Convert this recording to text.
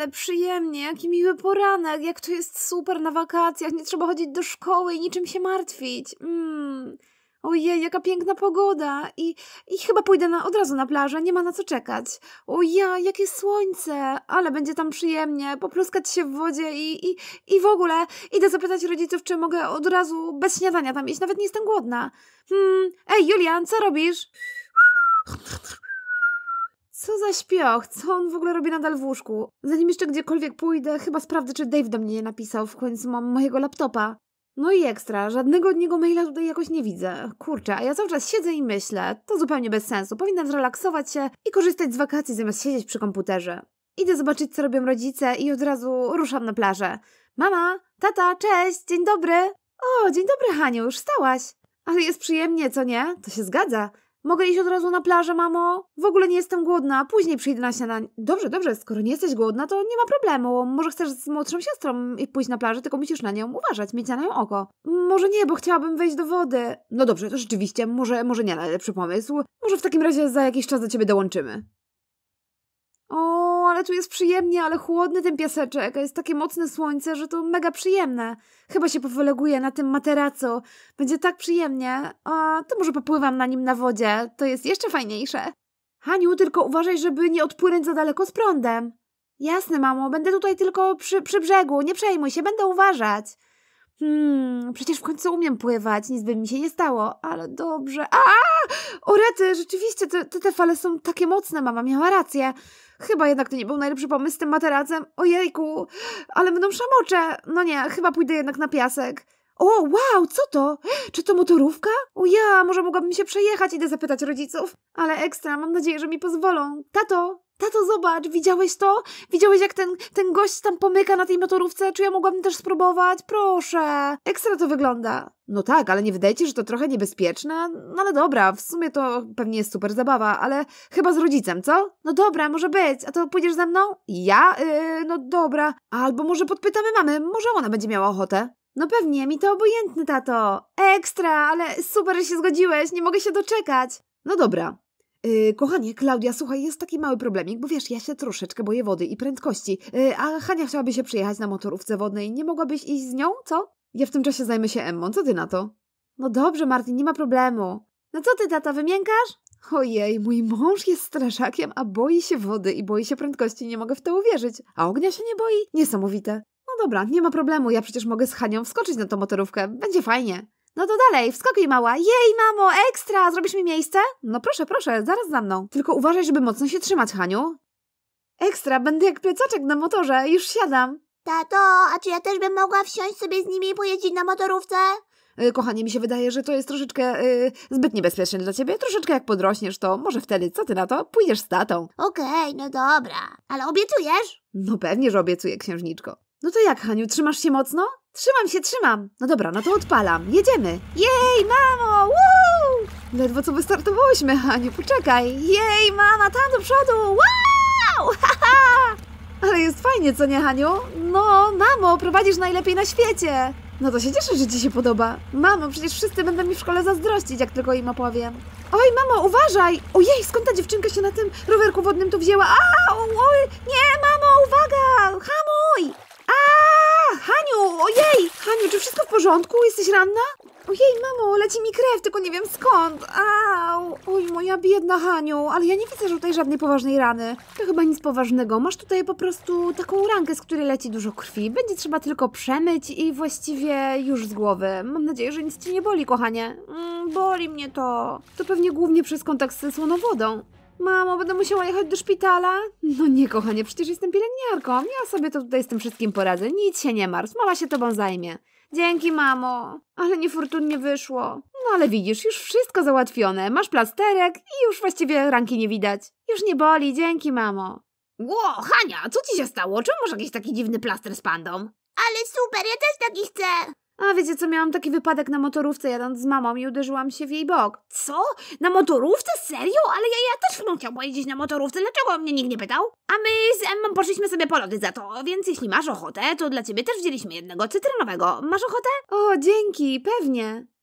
ale przyjemnie, jaki miły poranek, jak to jest super na wakacjach, nie trzeba chodzić do szkoły i niczym się martwić. Mm. Ojej, jaka piękna pogoda i, i chyba pójdę na, od razu na plażę, nie ma na co czekać. Oja, jakie słońce, ale będzie tam przyjemnie, popluskać się w wodzie i, i, i w ogóle idę zapytać rodziców, czy mogę od razu bez śniadania tam iść, nawet nie jestem głodna. Hmm, ej Julian, co robisz? Co za śpioch, co on w ogóle robi nadal w łóżku? Zanim jeszcze gdziekolwiek pójdę, chyba sprawdzę, czy Dave do mnie nie napisał, w końcu mam mojego laptopa. No i ekstra, żadnego od niego maila tutaj jakoś nie widzę. Kurczę, a ja cały czas siedzę i myślę, to zupełnie bez sensu, powinnam zrelaksować się i korzystać z wakacji zamiast siedzieć przy komputerze. Idę zobaczyć, co robią rodzice i od razu ruszam na plażę. Mama, tata, cześć, dzień dobry. O, dzień dobry, Haniu, już wstałaś. Ale jest przyjemnie, co nie? To się zgadza. Mogę iść od razu na plażę, mamo? W ogóle nie jestem głodna, później przyjdę na śniadanie. Dobrze, dobrze, skoro nie jesteś głodna, to nie ma problemu. Może chcesz z młodszą siostrą pójść na plażę, tylko musisz na nią uważać, mieć na nią oko. Może nie, bo chciałabym wejść do wody. No dobrze, to rzeczywiście, może, może nie najlepszy pomysł. Może w takim razie za jakiś czas do ciebie dołączymy. O, ale tu jest przyjemnie, ale chłodny ten piaseczek, a jest takie mocne słońce, że to mega przyjemne. Chyba się powyleguję na tym materacu, będzie tak przyjemnie, a to może popływam na nim na wodzie, to jest jeszcze fajniejsze. Haniu, tylko uważaj, żeby nie odpłynąć za daleko z prądem. Jasne, mamo, będę tutaj tylko przy, przy brzegu, nie przejmuj się, będę uważać. Hmm, przecież w końcu umiem pływać, nic by mi się nie stało, ale dobrze. A! O rety, rzeczywiście, te, te, te fale są takie mocne, mama miała rację. Chyba jednak to nie był najlepszy pomysł z tym materacem. Ojejku, ale będą szamocze. No nie, chyba pójdę jednak na piasek. O, wow, co to? Czy to motorówka? O ja, może mogłabym się przejechać, idę zapytać rodziców. Ale ekstra, mam nadzieję, że mi pozwolą. Tato, Tato, zobacz, widziałeś to? Widziałeś, jak ten, ten gość tam pomyka na tej motorówce? Czy ja mogłabym też spróbować? Proszę. Ekstra to wygląda. No tak, ale nie wydaje ci, że to trochę niebezpieczne? No ale dobra, w sumie to pewnie jest super zabawa, ale chyba z rodzicem, co? No dobra, może być. A to pójdziesz ze mną? Ja? Yy, no dobra. Albo może podpytamy mamy, może ona będzie miała ochotę. No pewnie, mi to obojętne, tato. Ekstra, ale super, że się zgodziłeś, nie mogę się doczekać. No dobra, Yy, kochanie, Klaudia, słuchaj, jest taki mały problemik, bo wiesz, ja się troszeczkę boję wody i prędkości, yy, a Hania chciałaby się przyjechać na motorówce wodnej. Nie mogłabyś iść z nią, co? Ja w tym czasie zajmę się Emmą, co ty na to? No dobrze, Martin, nie ma problemu. No co ty, tata, wymiękasz? Ojej, mój mąż jest straszakiem, a boi się wody i boi się prędkości, nie mogę w to uwierzyć. A ognia się nie boi? Niesamowite. No dobra, nie ma problemu, ja przecież mogę z Hanią wskoczyć na tą motorówkę, będzie fajnie. No to dalej, wskakuj mała. Jej, mamo, ekstra, zrobisz mi miejsce? No proszę, proszę, zaraz za mną. Tylko uważaj, żeby mocno się trzymać, Haniu. Ekstra, będę jak plecaczek na motorze, już siadam. Tato, a czy ja też bym mogła wsiąść sobie z nimi i pojeździć na motorówce? Y, kochanie, mi się wydaje, że to jest troszeczkę yy, zbyt niebezpieczne dla ciebie. Troszeczkę jak podrośniesz, to może wtedy, co ty na to, pójdziesz z tatą. Okej, no dobra. Ale obiecujesz? No pewnie, że obiecuję, księżniczko. No to jak, Haniu, trzymasz się mocno? Trzymam się, trzymam! No dobra, no to odpalam. Jedziemy! Jej, mamo! Woo! Ledwo co wystartowałyśmy, Haniu, poczekaj! Jej, mama, tam do przodu! Wow! Ale jest fajnie, co nie, Haniu? No, mamo, prowadzisz najlepiej na świecie! No to się cieszę, że Ci się podoba. Mamo, przecież wszyscy będą mi w szkole zazdrościć, jak tylko im opowiem. Oj, mamo, uważaj! Ojej, skąd ta dziewczynka się na tym rowerku wodnym tu wzięła? A, oj, nie, porządku? Jesteś ranna? Ojej, mamo, leci mi krew, tylko nie wiem skąd. Au! Oj, moja biedna Haniu, ale ja nie widzę tutaj żadnej poważnej rany. To chyba nic poważnego. Masz tutaj po prostu taką rankę, z której leci dużo krwi. Będzie trzeba tylko przemyć i właściwie już z głowy. Mam nadzieję, że nic ci nie boli, kochanie. Mm, boli mnie to. To pewnie głównie przez kontakt ze słonowodą. Mamo, będę musiała jechać do szpitala? No nie, kochanie, przecież jestem pielęgniarką. Ja sobie to tutaj z tym wszystkim poradzę. Nic się nie martw, mama się tobą zajmie. Dzięki, mamo. Ale niefortunnie wyszło. No ale widzisz, już wszystko załatwione. Masz plasterek i już właściwie ranki nie widać. Już nie boli, dzięki, mamo. Ło, Hania, co ci się stało? Czemu masz jakiś taki dziwny plaster z pandą? Ale super, ja też taki chcę. A wiecie co, miałam taki wypadek na motorówce jadąc z mamą i uderzyłam się w jej bok. Co? Na motorówce? Serio? Ale ja, ja też bym chciał pojeździć na motorówce, dlaczego mnie nikt nie pytał? A my z Emmą poszliśmy sobie po lody za to, więc jeśli masz ochotę, to dla ciebie też wzięliśmy jednego cytrynowego. Masz ochotę? O, dzięki, pewnie.